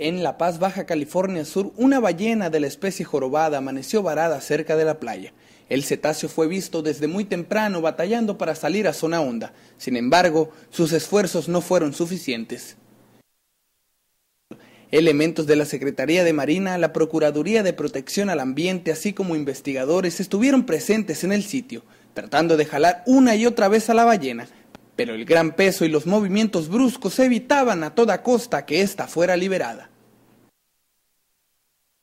En La Paz, Baja California Sur, una ballena de la especie jorobada amaneció varada cerca de la playa. El cetáceo fue visto desde muy temprano batallando para salir a zona honda. Sin embargo, sus esfuerzos no fueron suficientes. Elementos de la Secretaría de Marina, la Procuraduría de Protección al Ambiente, así como investigadores estuvieron presentes en el sitio, tratando de jalar una y otra vez a la ballena, pero el gran peso y los movimientos bruscos evitaban a toda costa que ésta fuera liberada.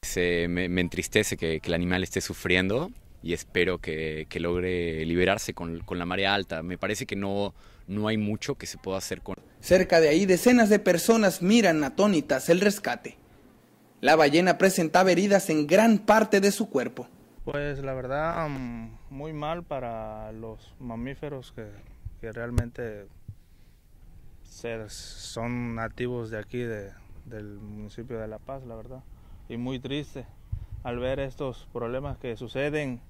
Se, me, entristece que, el animal esté sufriendo y espero que, logre liberarse con, la marea alta. Me parece que no, no hay mucho que se pueda hacer con... Cerca de ahí decenas de personas miran atónitas el rescate. La ballena presentaba heridas en gran parte de su cuerpo. Pues la verdad, muy mal para los mamíferos que que realmente son nativos de aquí, del municipio de La Paz, la verdad. Y muy triste al ver estos problemas que suceden.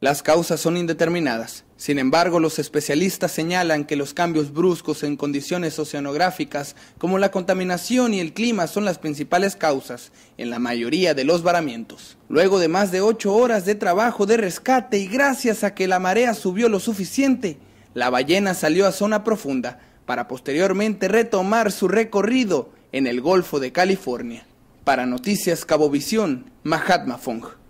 Las causas son indeterminadas. Sin embargo, los especialistas señalan que los cambios bruscos en condiciones oceanográficas, como la contaminación y el clima, son las principales causas en la mayoría de los varamientos. Luego de más de ocho horas de trabajo de rescate y gracias a que la marea subió lo suficiente, la ballena salió a zona profunda para posteriormente retomar su recorrido en el Golfo de California. Para Noticias Cabovisión, Mahatma Fong.